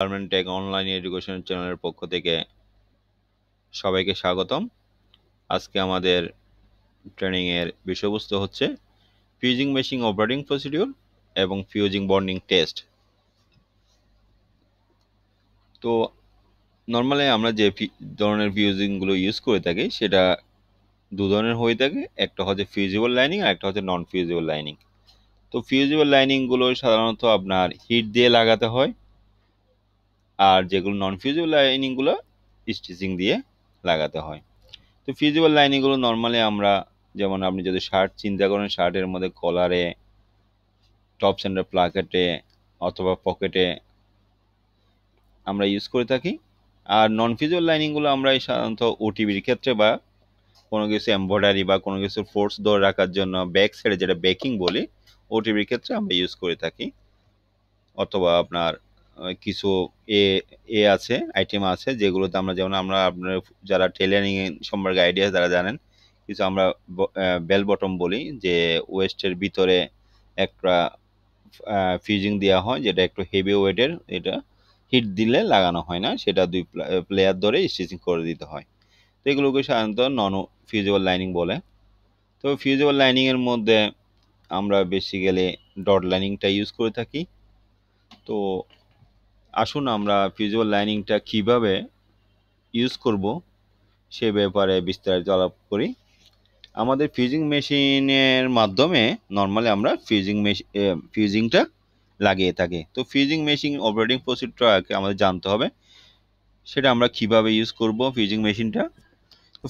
garment take online education চ্যানেলের পক্ষ থেকে সবাইকে স্বাগতম আজকে আমাদের ট্রেনিংয়ের বিষয়বস্তু হচ্ছে ফিউজিং মেশিন অপারেটিং প্রসিডিউর এবং ফিউজিং বন্ডিং টেস্ট তো নর্মালি আমরা যে ধরনের ফিউজিংগুলো ইউজ করে থাকি সেটা দু ধরনের হয়ে থাকে একটা হচ্ছে ফিউজিবল লাইনিং আর একটা হচ্ছে নন ফিউজিবল লাইনিং তো ফিউজিবল লাইনিংগুলো সাধারণত আপনার হিট দিয়ে লাগাতে হয় আর যেগুলো নন ফিউজেবল লাইনিংগুলো স্টিচিং দিয়ে লাগাতে হয় তো ফিউজেবল লাইনিংগুলো নর্মালি আমরা যেমন আপনি যদি শার্ট চিন্তা করেন শার্টের মধ্যে কলারে টপ সেন্টার প্লাকেটে অথবা পকেটে আমরা ইউজ করে থাকি আর নন ফিজুয়াল লাইনিংগুলো আমরা সাধারণত ওটিভির ক্ষেত্রে বা কোনো কিছু এম্ব্রয়ডারি বা কোনো কিছু ফোর্স ধরে রাখার জন্য ব্যাক সাইডে যেটা ব্যাকিং বলি ওটিভির ক্ষেত্রে আমরা ইউজ করে থাকি অথবা আপনার কিছু এ এ আছে আইটেম আছে যেগুলোতে আমরা যেমন আমরা আপনার যারা টেলারিং সম্পর্কে আইডিয়া যারা জানেন কিছু আমরা বেল বটম বলি যে ওয়েস্টের ভিতরে একটা ফিজিং দেওয়া হয় যেটা একটু হেভি ওয়েটের এটা হিট দিলে লাগানো হয় না সেটা দুই প্লেয়ার ধরে স্টিচিং করে দিতে হয় তো এগুলোকে সাধারণত নন ফিউজেবল লাইনিং বলে তো ফিউজেবল লাইনিংয়ের মধ্যে আমরা বেসিক্যালি ডট লাইনিংটা ইউজ করে থাকি তো আসুন আমরা ফিজুয়াল লাইনিংটা কিভাবে ইউজ করব সে ব্যাপারে বিস্তারিত আলাপ করি আমাদের ফিউজিং মেশিনের মাধ্যমে নর্মালি আমরা ফিউজিং ফিউজিংটা লাগিয়ে থাকি তো ফিউজিং মেশিন অপারেটিং প্রসিডটাকে আমাদের জানতে হবে সেটা আমরা কিভাবে ইউজ করব ফিউজিং মেশিনটা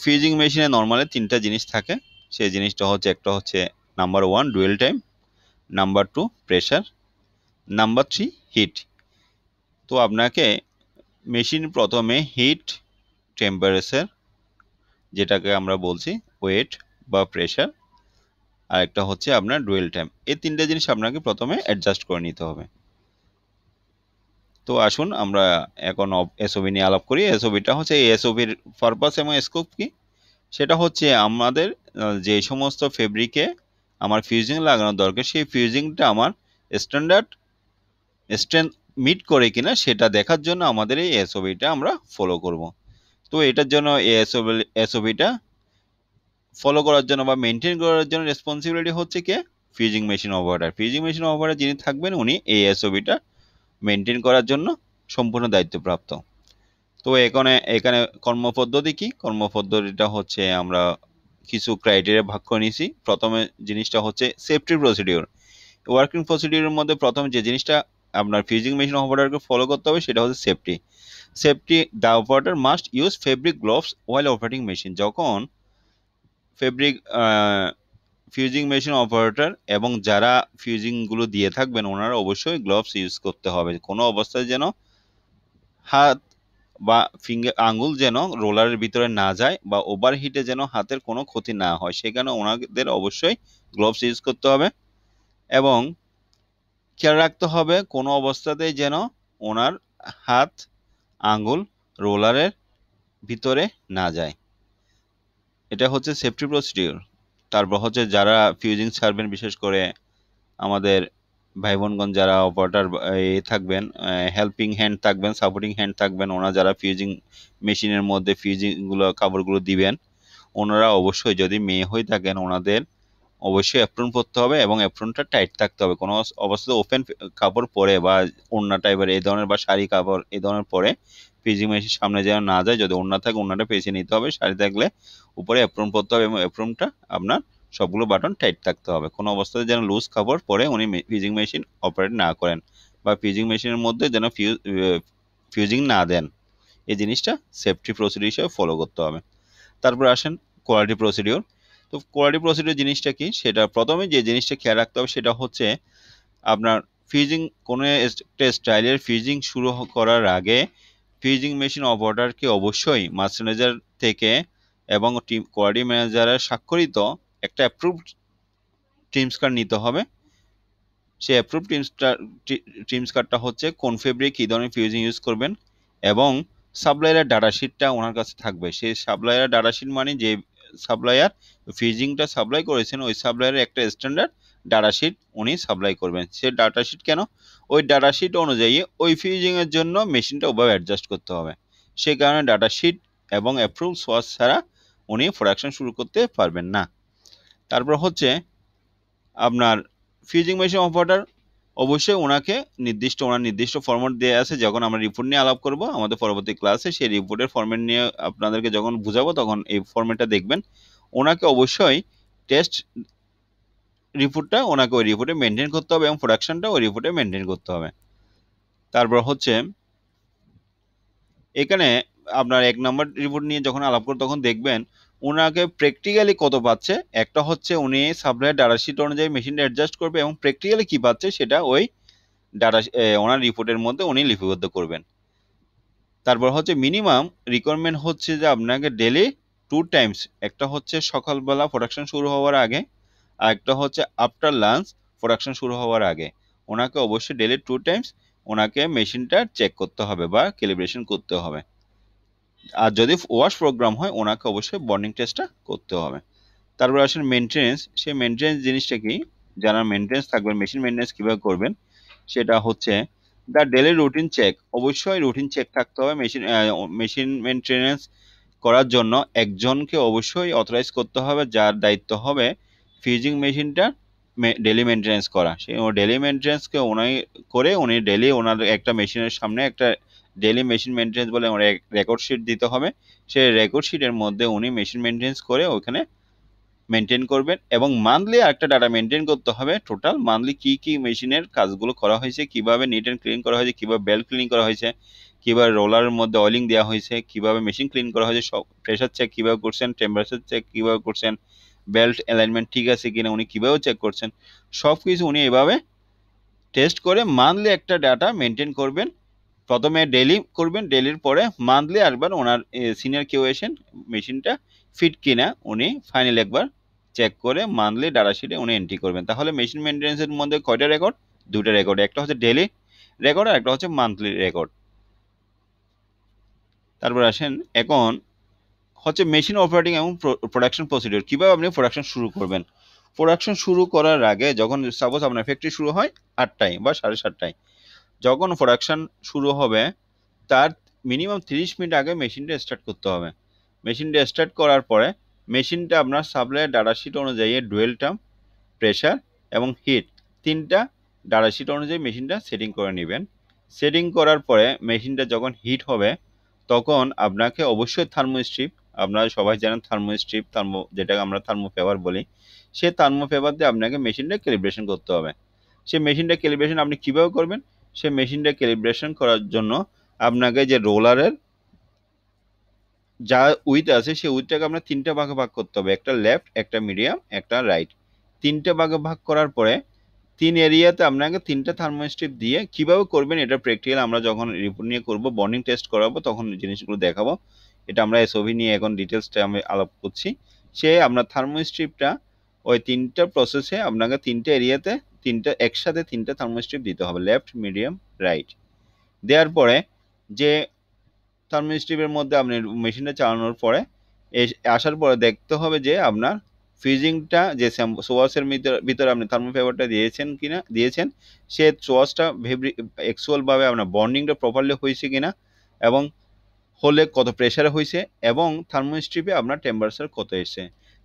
ফিউজিং মেশিনে নর্মালি তিনটা জিনিস থাকে সেই জিনিসটা হচ্ছে একটা হচ্ছে number one dwell time number two pressure number three heat তো আপনাকে মেশিন প্রথমে হিট টেম্পারেচার যেটাকে আমরা বলছি ওয়েট বা প্রেশার আর একটা হচ্ছে আপনার ডুয়েল টাইম এই তিনটে জিনিস আপনাকে প্রথমে অ্যাডজাস্ট করে নিতে হবে তো আসুন আমরা এখন এসওবি নিয়ে আলাপ করি এসওবিটা হচ্ছে এই এসওবির পারপাস এবং স্কোপ কি সেটা হচ্ছে আমাদের যে সমস্ত ফেব্রিকে আমার ফিউজিং লাগানো দরকার সেই ফিউজিংটা আমার স্ট্যান্ডার্ড স্ট্রেন্থ মিট করে কিনা সেটা দেখার জন্য আমাদের এই এসওবিটা আমরা ফলো করব তো এটার জন্য এই এসওবি এসওবিটা ফলো করার জন্য বা মেনটেন করার জন্য রেসপন্সিবিলিটি হচ্ছে কে fusing machine operator fusing machine operator যিনি থাকবেন উনি এই এসওবিটা মেনটেন করার জন্য সম্পূর্ণ দায়িত্বপ্রাপ্ত তো এখানে এখানে কর্মপদ্ধতি কি কর্মপদ্ধতিটা হচ্ছে আমরা কিছু ক্রাইটেরিয়া ভাগ করে নিয়েছি প্রথমে জিনিসটা হচ্ছে সেফটি প্রসিডিওর ওয়ার্কিং প্রসিডিওরের মধ্যে প্রথম যে জিনিসটা আপনার ফিউজিং মেশিন অপারেটরকে ফলো করতে হবে সেটা হচ্ছে safety safety the operator must use fabric gloves while operating machine যখন ফেব্রিক ফিউজিং মেশিন অপারেটর এবং যারা ফিউজিংগুলো দিয়ে থাকবেন ওনারা অবশ্যই গ্লোভস ইউজ করতে হবে কোনো অবস্থায় যেন হাত বা ফিঙ্গার আঙুল যেন রোলারের ভিতরে না যায় বা ওভারহিটে যেন হাতের কোনো ক্ষতি না হয় সেখানে ওনাদের অবশ্যই গ্লোভস ইউজ করতে হবে এবং খেয়াল রাখতে হবে কোনো অবস্থাতেই যেন ওনার হাত আঙ্গুল রোলারের ভিতরে না যায় এটা হচ্ছে সেফটি প্রসিডিউর তারপর হচ্ছে যারা ফিউজিং ছাড়বেন বিশেষ করে আমাদের ভাই বোনগণ যারা অপারেটার এ থাকবেন হেল্পিং হ্যান্ড থাকবেন সাপোর্টিং হ্যান্ড থাকবেন ওনারা যারা ফিউজিং মেশিনের মধ্যে ফিউজিংগুলো কাপড়গুলো দিবেন ওনারা অবশ্যই যদি মেয়ে হয়ে থাকেন ওনাদের অবশ্যই অ্যাপ্রন পরতে হবে এবং অ্যাপ্রনটা টাইট থাকতে হবে কোনো অবস্থাতে ওপেন কাপড় পরে বা ওড়না টাইপের এই ধরনের বা শাড়ি কাপড় এই ধরনের পরে পিজি মেশিন সামনে যেন না যায় যদি ওড়না থাকে ওড়নাটা পেছিয়ে নিতে হবে শাড়ি থাকলে উপরে অ্যাপ্রন পরতে হবে এবং অ্যাপ্রনটা আপনার সবগুলো বাটন টাইট থাকতে হবে কোনো অবস্থাতে যেন লুজ কাপড় পরে উনি ফিজিং মেশিন অপারেট না করেন বা পিজিং মেশিনের মধ্যে যেন ফিউজ ফিউজিং না দেন এই জিনিসটা সেফটি প্রসিডিউর হিসেবে ফলো করতে হবে তারপর আসেন কোয়ালিটি প্রসিডিউর তো কোয়ালিটি প্রসিডিউর জিনিসটা কি সেটা প্রথমে যে জিনিসটা খেয়াল রাখতে হবে সেটা হচ্ছে আপনার ফ্রিজিং কোনো একটা স্টাইলের ফ্রিজিং শুরু করার আগে ফ্রিজিং মেশিন অপারেটরকে অবশ্যই মাস্টার থেকে এবং টিম কোয়ালিটি ম্যানেজারের স্বাক্ষরিত একটা অ্যাপ্রুভড টিমস কার্ড নিতে হবে সেই অ্যাপ্রুভ টিমসটা টিমস কার্ডটা হচ্ছে কোন ফেব্রিক কী ধরনের ফিউজিং ইউজ করবেন এবং ডাটা ডাটাশিটটা ওনার কাছে থাকবে সেই সাপ্লায়ারের ডাটাশিট মানে যে সাপ্লায়ার ফিজিংটা সাপ্লাই করেছেন ওই সাপ্লায়ারের একটা স্ট্যান্ডার্ড ডাটাশিট উনি সাপ্লাই করবেন সে ডাটাশিট কেন ওই ডাটাশিট অনুযায়ী ওই ফিজিংয়ের জন্য মেশিনটা ওভাবে অ্যাডজাস্ট করতে হবে সেই কারণে ডাটাশিট এবং অ্যাপ্রুভ সোয়াস ছাড়া উনি প্রোডাকশন শুরু করতে পারবেন না তারপর হচ্ছে আপনার ফিজিং মেশিন অপারেটর অবশ্যই ওনাকে নির্দিষ্ট ওনার নির্দিষ্ট ফরম্যাট দেওয়া আছে যখন আমরা রিপোর্ট নিয়ে আলাপ করব আমাদের পরবর্তী ক্লাসে সেই রিপোর্টের ফরম্যাট নিয়ে আপনাদেরকে যখন বুঝাবো তখন এই ফরম্যাটটা দেখবেন ওনাকে অবশ্যই টেস্ট রিপোর্টটা ওনাকে ওই রিপোর্টে মেনটেন করতে হবে এবং প্রোডাকশনটা ওই রিপোর্টে মেনটেন করতে হবে তারপর হচ্ছে এখানে আপনার এক নম্বর রিপোর্ট নিয়ে যখন আলাপ করুন তখন দেখবেন ওনাকে প্র্যাকটিক্যালি কত পাচ্ছে একটা হচ্ছে উনি সাপ্লাই ডাটা শিট অনুযায়ী মেশিনটা অ্যাডজাস্ট করবে এবং প্র্যাকটিক্যালি কী পাচ্ছে সেটা ওই ডাটা ওনার রিপোর্টের মধ্যে উনি লিপিবদ্ধ করবেন তারপর হচ্ছে মিনিমাম রিকোয়ারমেন্ট হচ্ছে যে আপনাকে ডেলি টু টাইমস একটা হচ্ছে সকালবেলা প্রোডাকশন শুরু হওয়ার আগে আর একটা হচ্ছে আফটার লাঞ্চ প্রোডাকশন শুরু হওয়ার আগে ওনাকে অবশ্যই ডেলি টু টাইমস ওনাকে মেশিনটা চেক করতে হবে বা ক্যালিব্রেশন করতে হবে আর যদি ওয়াশ প্রোগ্রাম হয় ওনাকে অবশ্যই বর্নিং টেস্টটা করতে হবে তারপরে আসেন মেনটেন্স সেই মেনটেন্স জিনিসটা কি যারা মেনটেন্স থাকবেন মেশিন মেনটেন্স কীভাবে করবেন সেটা হচ্ছে দ্য ডেলি রুটিন চেক অবশ্যই রুটিন চেক থাকতে হবে মেশিন মেশিন মেনটেন্স করার জন্য একজনকে অবশ্যই অথরাইজ করতে হবে যার দায়িত্ব হবে ফিউজিং মেশিনটা ডেলি মেনটেন্স করা সেই ডেলি মেনটেন্সকে ওনাই করে উনি ডেলি ওনার একটা মেশিনের সামনে একটা ডেলি মেশিন মেনটেন্স বলে রেকর্ড শিট দিতে হবে সেই রেকর্ড শিটের মধ্যে উনি মেশিন মেনটেন্স করে ওখানে মেনটেন করবেন এবং মান্থলি একটা ডাটা মেনটেন করতে হবে টোটাল মান্থলি কি কি মেশিনের কাজগুলো করা হয়েছে কিভাবে নিট অ্যান্ড ক্লিন করা হয়েছে কিভাবে বেল্ট ক্লিন করা হয়েছে কিভাবে রোলারের মধ্যে অয়েলিং দেওয়া হয়েছে কিভাবে মেশিন ক্লিন করা হয়েছে সব প্রেশার চেক কীভাবে করছেন টেম্পারেচার চেক কীভাবে করছেন বেল্ট অ্যালাইনমেন্ট ঠিক আছে কিনা উনি কীভাবে চেক করছেন সব কিছু উনি এভাবে টেস্ট করে মান্থলি একটা ডাটা মেনটেন করবেন প্রথমে ডেলি করবেন ডেলির পরে মান্থলি একবার ওনার সিনিয়র কেউ এসেন মেশিনটা ফিট কিনা উনি ফাইনাল একবার চেক করে মান্থলি ডাটাশিটে উনি এন্ট্রি করবেন তাহলে মেশিন মেনটেন্সের মধ্যে কয়টা রেকর্ড দুটা রেকর্ড একটা হচ্ছে ডেলি রেকর্ড আর একটা হচ্ছে মান্থলি রেকর্ড তারপর আসেন এখন হচ্ছে মেশিন অপারেটিং এবং প্রোডাকশন প্রসিডিওর কীভাবে আপনি প্রোডাকশন শুরু করবেন প্রোডাকশন শুরু করার আগে যখন সাপোজ আপনার ফ্যাক্টরি শুরু হয় আটটায় বা সাড়ে সাতটায় যখন প্রোডাকশান শুরু হবে তার মিনিমাম তিরিশ মিনিট আগে মেশিনটা স্টার্ট করতে হবে মেশিনটা স্টার্ট করার পরে মেশিনটা আপনার সাপ্লাইয়ের ডাটাশিট অনুযায়ী ডুয়েল টার্ম প্রেশার এবং হিট তিনটা ডাটাশিট অনুযায়ী মেশিনটা সেটিং করে নেবেন সেটিং করার পরে মেশিনটা যখন হিট হবে তখন আপনাকে অবশ্যই থার্মোস্ট্রিপ আপনারা সবাই জানেন থার্মোস্ট্রিপ থার্মো যেটাকে আমরা থার্মোপেপার বলি সে ফেভার দিয়ে আপনাকে মেশিনটা ক্যালিব্রেশন করতে হবে সে মেশিনটা ক্যালিব্রেশন আপনি কীভাবে করবেন সে মেশিনটা ক্যালিব্রেশন করার জন্য আপনাকে যে রোলারের যা উইথ আছে সেই উইথটাকে আমরা তিনটা ভাগে ভাগ করতে হবে একটা লেফট একটা মিডিয়াম একটা রাইট তিনটে ভাগে ভাগ করার পরে তিন এরিয়াতে আপনাকে তিনটা থার্মোস্টিপ দিয়ে কিভাবে করবেন এটা প্র্যাকটিক্যাল আমরা যখন রিপোর্ট নিয়ে করব বর্নিং টেস্ট করাবো তখন জিনিসগুলো দেখাবো এটা আমরা এসওভি নিয়ে এখন ডিটেলসটা আমি আলাপ করছি সে আপনার থার্মোস্ট্রিপটা ওই তিনটা প্রসেসে আপনাকে তিনটে এরিয়াতে তিনটা একসাথে তিনটা থার্মোস্ট্রিপ দিতে হবে লেফট মিডিয়াম রাইট দেওয়ার পরে যে থার্মোস্ট্রিপের মধ্যে আপনি মেশিনটা চালানোর পরে আসার পরে দেখতে হবে যে আপনার ফিজিংটা যে সোয়াসের ভিতরে আপনি থার্মোফাইবারটা দিয়েছেন কিনা দিয়েছেন সে সোয়াসটা ভেবরি অ্যাকচুয়ালভাবে আপনার বন্ডিংটা প্রপারলি হয়েছে কিনা এবং হলে কত প্রেশারে হয়েছে এবং থার্মোস্ট্রিপে আপনার টেম্পারেচার কত এসছে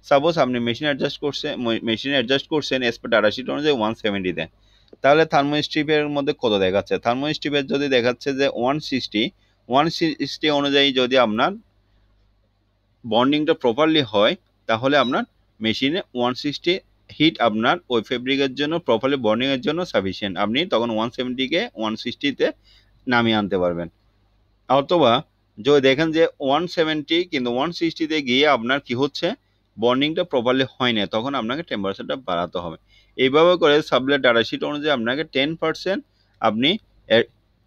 সাপোজ আপনি মেশিন অ্যাডজাস্ট করছে মেশিন অ্যাডজাস্ট করছেন এসপে ডাটা শিট অনুযায়ী ওয়ান সেভেন্টি দেন তাহলে স্ট্রিপের মধ্যে কত দেখাচ্ছে স্ট্রিপের যদি দেখাচ্ছে যে ওয়ান সিক্সটি ওয়ান সিক্সটি অনুযায়ী যদি আপনার বন্ডিংটা প্রপারলি হয় তাহলে আপনার মেশিনে ওয়ান সিক্সটি হিট আপনার ওই ফেব্রিকের জন্য প্রপারলি বর্নিংয়ের জন্য সাফিসিয়েন্ট আপনি তখন ওয়ান সেভেন্টিকে ওয়ান সিক্সটিতে নামিয়ে আনতে পারবেন অথবা যদি দেখেন যে ওয়ান সেভেন্টি কিন্তু ওয়ান সিক্সটিতে গিয়ে আপনার কি হচ্ছে বর্নিংটা প্রপারলি হয় না তখন আপনাকে টেম্পারেচারটা বাড়াতে হবে এইভাবে করে সাপ্লাই ডাটা শিট অনুযায়ী আপনাকে টেন পার্সেন্ট আপনি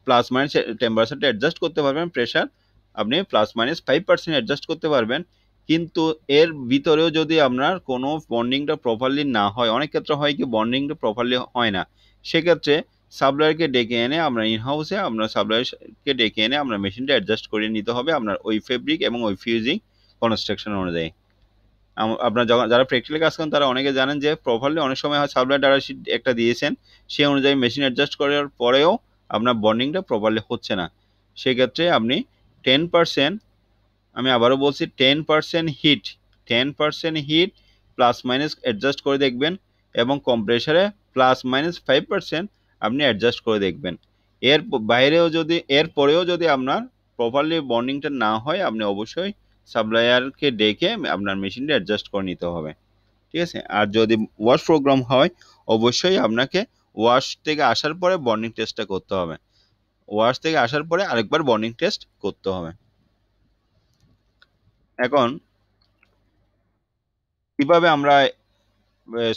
প্লাস মাইনাস টেম্পারেচারটা অ্যাডজাস্ট করতে পারবেন প্রেশার আপনি plus minus five percent adjust করতে পারবেন কিন্তু এর ভিতরেও যদি আপনার কোনো বন্ডিংটা প্রপারলি না হয় অনেক ক্ষেত্রে হয় কি বন্ডিংটা প্রপারলি হয় না সেক্ষেত্রে সাবলারকে ডেকে এনে আপনার ইনহাউসে আপনার সাবলারকে ডেকে এনে আমরা মেশিনটা অ্যাডজাস্ট করে নিতে হবে আপনার ওই ফেব্রিক এবং ওই ফিউজিং কনস্ট্রাকশন অনুযায়ী আপনার যখন যারা প্র্যাকটিক্যালি কাজ করেন তারা অনেকে জানেন যে প্রপারলি অনেক সময় হয় সাবলাইন ডাটা শিট একটা দিয়েছেন সে অনুযায়ী মেশিন অ্যাডজাস্ট করার পরেও আপনার বন্ডিংটা প্রপারলি হচ্ছে না সেক্ষেত্রে আপনি টেন পারসেন্ট আমি আবারও বলছি ten percent heat ten percent heat plus minus adjust করে দেখবেন এবং কম্প্রেসারে প্লাস মাইনাস ফাইভ পারসেন্ট আপনি অ্যাডজাস্ট করে দেখবেন এর বাইরেও যদি এর পরেও যদি আপনার প্রপারলি বন্ডিংটা না হয় আপনি অবশ্যই সাপ্লায়ারকে ডেকে আপনার মেশিনটা অ্যাডজাস্ট করে নিতে হবে ঠিক আছে আর যদি ওয়াশ প্রোগ্রাম হয় অবশ্যই আপনাকে ওয়াশ থেকে আসার পরে বর্নিং টেস্টটা করতে হবে ওয়াশ থেকে আসার পরে আরেকবার বর্নিং টেস্ট করতে হবে এখন কীভাবে আমরা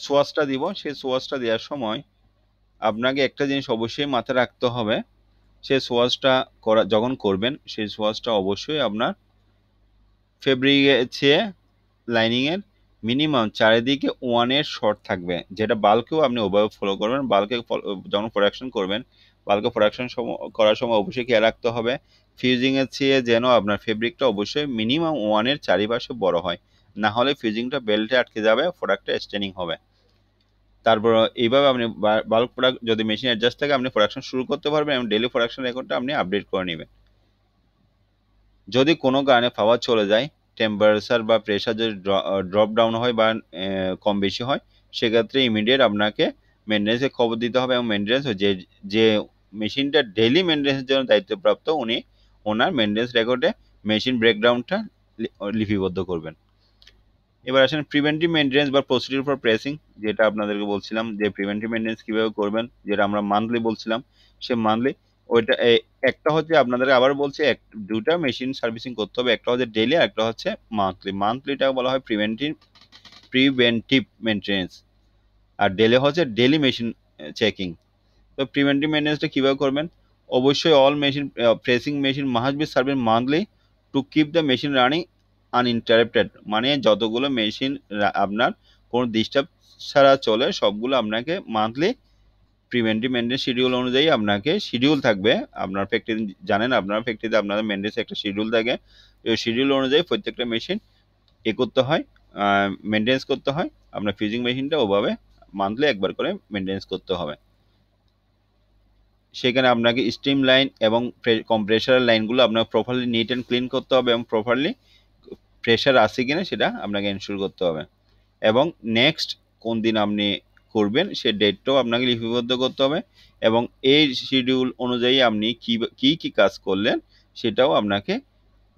সোয়াশটা দিব সেই সোয়াশটা দেওয়ার সময় আপনাকে একটা জিনিস অবশ্যই মাথায় রাখতে হবে সেই সোয়াশটা করা যখন করবেন সেই সোয়াশটা অবশ্যই আপনার চেয়ে লাইনিংয়ের মিনিমাম চারিদিকে ওয়ানের শর্ট থাকবে যেটা বাল্কেও আপনি ওভাবে ফলো করবেন বাল্কে যখন প্রোডাকশন করবেন বাল্কে প্রোডাকশন করার সময় অবশ্যই খেয়াল রাখতে হবে ফিউজিংয়ের চেয়ে যেন আপনার ফেব্রিকটা অবশ্যই মিনিমাম ওয়ানের চারিপাশে বড় হয় না হলে ফিউজিংটা বেল্টে আটকে যাবে প্রোডাক্টটা স্টেনিং হবে তারপর এইভাবে আপনি বাল্ক প্রোডাক্ট যদি মেশিন অ্যাডজাস্ট থাকে আপনি প্রোডাকশন শুরু করতে পারবেন এবং ডেলি প্রোডাকশন রেকর্ডটা আপনি আপডেট করে নেবেন যদি কোনো কারণে পাওয়ার চলে যায় টেম্পারেচার বা প্রেশার যদি ড্রপ ডাউন হয় বা কম বেশি হয় সেক্ষেত্রে ইমিডিয়েট আপনাকে মেনটেন্সে খবর দিতে হবে এবং মেনটেন্স যে যে মেশিনটা ডেইলি মেনটেন্সের জন্য দায়িত্বপ্রাপ্ত উনি ওনার মেনটেন্স রেকর্ডে মেশিন ব্রেকডাউনটা লিপিবদ্ধ করবেন এবার আসেন প্রিভেন্টিভ মেনটেন্স বা প্রসিডিউর ফর প্রেসিং যেটা আপনাদেরকে বলছিলাম যে প্রিভেন্টিভ মেনটেন্স কীভাবে করবেন যেটা আমরা মান্থলি বলছিলাম সে মান্থলি ওইটা একটা হচ্ছে আপনাদের আবার বলছি এক দুটা মেশিন সার্ভিসিং করতে হবে একটা হচ্ছে ডেলি আর একটা হচ্ছে মান্থলি মান্থলিটা বলা হয় প্রিভেন্টিভ প্রিভেন্টিভ মেনটেন্স আর ডেলি হচ্ছে ডেলি মেশিন চেকিং তো প্রিভেন্টিভ মেনটেন্সটা কীভাবে করবেন অবশ্যই all machine pressing machine must be service monthly to keep the machine running uninterrupted মানে যতগুলো মেশিন আপনার কোনো ডিস্টার্ব ছাড়া চলে সবগুলো আপনাকে মান্থলি প্রিভেন্টিভ মেনটেন শিডিউল অনুযায়ী আপনাকে শিডিউল থাকবে আপনার ফ্যাক্টরি জানেন আপনার ফ্যাক্টরিতে আপনাদের মেনটেন্স একটা শিডিউল থাকে ওই শিডিউল অনুযায়ী প্রত্যেকটা মেশিন এ করতে হয় মেনটেন্স করতে হয় আপনার ফিউজিং মেশিনটা ওভাবে মান্থলি একবার করে মেনটেন্স করতে হবে সেখানে আপনাকে স্টিম লাইন এবং কম্প্রেসারের লাইনগুলো আপনাকে প্রপারলি নিট অ্যান্ড ক্লিন করতে হবে এবং প্রপারলি প্রেশার আসে কিনা সেটা আপনাকে এনশিওর করতে হবে এবং নেক্সট কোন দিন আপনি করবেন সে ডেটটাও আপনাকে লিপিবদ্ধ করতে হবে এবং এই শিডিউল অনুযায়ী আপনি কী কী কী কাজ করলেন সেটাও আপনাকে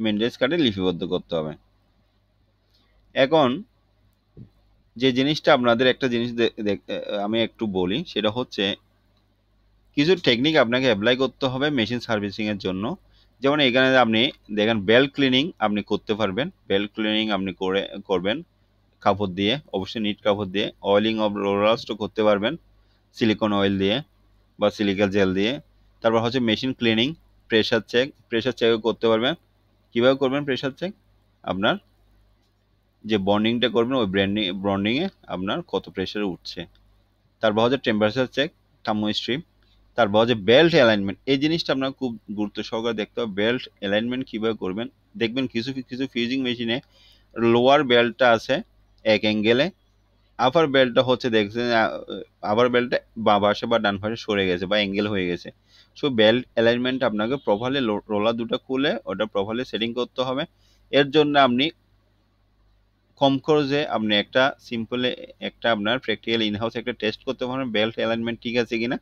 মেনটেন্স কার্ডে লিপিবদ্ধ করতে হবে এখন যে জিনিসটা আপনাদের একটা জিনিস আমি একটু বলি সেটা হচ্ছে কিছু টেকনিক আপনাকে অ্যাপ্লাই করতে হবে মেশিন সার্ভিসিংয়ের জন্য যেমন এখানে আপনি দেখেন বেল ক্লিনিং আপনি করতে পারবেন বেল ক্লিনিং আপনি করে করবেন কাপড় দিয়ে অবশ্যই নিট কাপড় দিয়ে অয়েলিং অফ রোলার্সটা করতে পারবেন সিলিকন অয়েল দিয়ে বা সিলিকা জেল দিয়ে তারপর হচ্ছে machine cleaning pressure check pressure চেকও করতে পারবেন কীভাবে করবেন প্রেশার চেক আপনার যে বন্ডিংটা করবেন ওই ব্র্যান্ডিং ব্রন্ডিংয়ে আপনার কত প্রেশারে উঠছে তারপর হচ্ছে টেম্পারেচার চেক থার্মো স্ট্রিম তারপর হচ্ছে বেল্ট অ্যালাইনমেন্ট এই জিনিসটা আপনার খুব গুরুত্ব সহকারে দেখতে হবে বেল্ট অ্যালাইনমেন্ট কীভাবে করবেন দেখবেন কিছু কিছু ফিউজিং মেশিনে লোয়ার বেল্টটা আছে এক অ্যাঙ্গেলে আপার বেল্টটা হচ্ছে দেখছেন আপার বেল্টটা বাঁ পাশে বা ডান পাশে সরে গেছে বা অ্যাঙ্গেল হয়ে গেছে সো বেল্ট অ্যালাইনমেন্ট আপনাকে প্রভালে রোলার দুটো খুলে ওটা প্রভালে সেটিং করতে হবে এর জন্য আপনি কম খরচে আপনি একটা সিম্পলে একটা আপনার প্র্যাকটিক্যাল ইনহাউস একটা টেস্ট করতে পারেন বেল্ট অ্যালাইনমেন্ট ঠিক আছে কিনা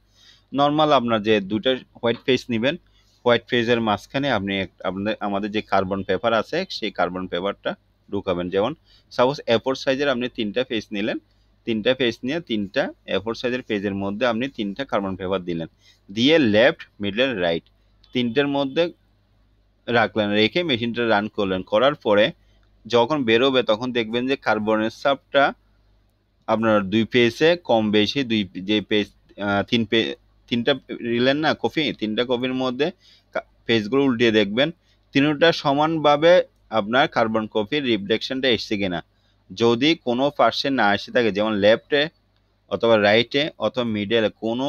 নর্মাল আপনার যে দুটো হোয়াইট ফেস নেবেন হোয়াইট ফেজের মাঝখানে আপনি আপনাদের আমাদের যে কার্বন পেপার আছে সেই কার্বন পেপারটা ঢুকাবেন যেমন সাপোজ এফোর সাইজের আপনি তিনটা ফেজ নিলেন তিনটা ফেজ নিয়ে তিনটা এফোর সাইজের পেজের মধ্যে আপনি তিনটা কার্বন পেপার দিলেন দিয়ে লেফট মিডল রাইট তিনটার মধ্যে রাখলেন রেখে মেশিনটা রান করলেন করার পরে যখন বেরোবে তখন দেখবেন যে কার্বনের সাপটা আপনার দুই পেজে কম বেশি দুই যে পেজ তিন পে তিনটা নিলেন না কফি তিনটা কফির মধ্যে পেজগুলো উল্টিয়ে দেখবেন তিনটা সমানভাবে আপনার কার্বন কপির রিফ্লেকশনটা এসছে কিনা যদি কোনো পার্শ্বে না এসে থাকে যেমন লেফটে অথবা রাইটে অথবা মিডলে কোনো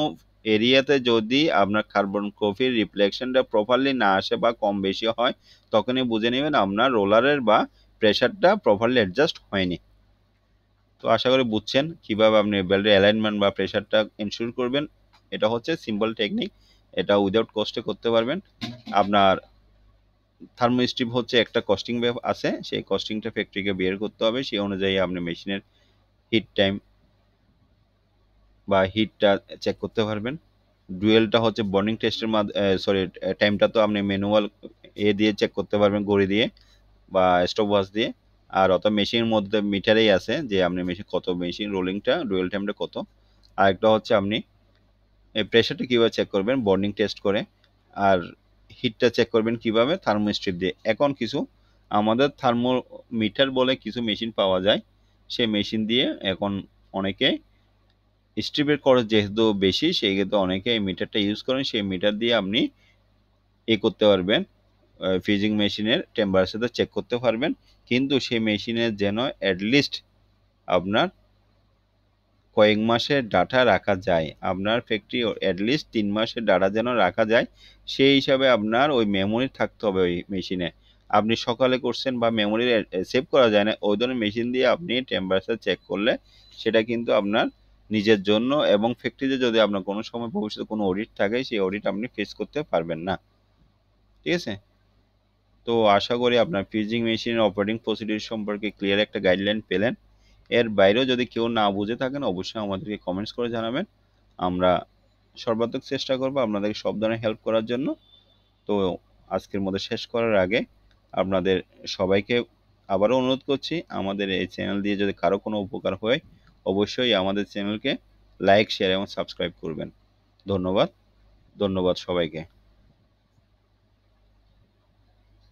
এরিয়াতে যদি আপনার কার্বন কপির রিফ্লেকশনটা প্রপারলি না আসে বা কম বেশি হয় তখনই বুঝে নেবেন আপনার রোলারের বা প্রেশারটা প্রপারলি অ্যাডজাস্ট হয়নি তো আশা করি বুঝছেন কীভাবে আপনি বেল্টের অ্যালাইনমেন্ট বা প্রেশারটা ইনস্যুর করবেন এটা হচ্ছে সিম্পল টেকনিক এটা উইদাউট কস্টে করতে পারবেন আপনার স্ট্রিপ হচ্ছে একটা কস্টিং আছে সেই কস্টিংটা ফ্যাক্টরিকে বের করতে হবে সেই অনুযায়ী আপনি মেশিনের হিট টাইম বা হিটটা চেক করতে পারবেন ডুয়েলটা হচ্ছে বর্নিং টেস্টের সরি টাইমটা তো আপনি ম্যানুয়াল এ দিয়ে চেক করতে পারবেন গড়ি দিয়ে বা স্টপ ওয়াচ দিয়ে আর অত মেশিনের মধ্যে মিটারেই আছে যে আপনি মেশিন কত মেশিন রোলিংটা ডুয়েল টাইমটা কত আরেকটা হচ্ছে আপনি প্রেশারটা কীভাবে চেক করবেন বর্নিং টেস্ট করে আর হিটটা চেক করবেন কিভাবে থার্মোস্ট্রিপ দিয়ে এখন কিছু আমাদের থার্মোমিটার বলে কিছু মেশিন পাওয়া যায় সেই মেশিন দিয়ে এখন অনেকে স্ট্রিপের খরচ যেহেতু বেশি সেই ক্ষেত্রে অনেকে এই মিটারটা ইউজ করেন সেই মিটার দিয়ে আপনি এ করতে পারবেন ফ্রিজিং মেশিনের টেম্পারেচারটা চেক করতে পারবেন কিন্তু সেই মেশিনে যেন অ্যাটলিস্ট আপনার কয়েক মাসের ডাটা রাখা যায় আপনার ফ্যাক্টরি অ্যাটলিস্ট তিন মাসের ডাটা যেন রাখা যায় সেই হিসাবে আপনার ওই মেমোরি থাকতে হবে ওই মেশিনে আপনি সকালে করছেন বা মেমোরি সেভ করা যায় না ওই ধরনের মেশিন দিয়ে আপনি টেম্পারেচার চেক করলে সেটা কিন্তু আপনার নিজের জন্য এবং ফ্যাক্টরিতে যদি আপনার কোনো সময় ভবিষ্যতে কোনো অডিট থাকে সেই অডিট আপনি ফেস করতে পারবেন না ঠিক আছে তো আশা করি আপনার ফ্রিজিং মেশিনের অপারেটিং প্রসিডিউর সম্পর্কে ক্লিয়ার একটা গাইডলাইন পেলেন এর বাইরেও যদি কেউ না বুঝে থাকেন অবশ্যই আমাদেরকে কমেন্টস করে জানাবেন আমরা সর্বাত্মক চেষ্টা করব আপনাদের সব ধরনের হেল্প করার জন্য তো আজকের মধ্যে শেষ করার আগে আপনাদের সবাইকে আবারও অনুরোধ করছি আমাদের এই চ্যানেল দিয়ে যদি কারো কোনো উপকার হয় অবশ্যই আমাদের চ্যানেলকে লাইক শেয়ার এবং সাবস্ক্রাইব করবেন ধন্যবাদ ধন্যবাদ সবাইকে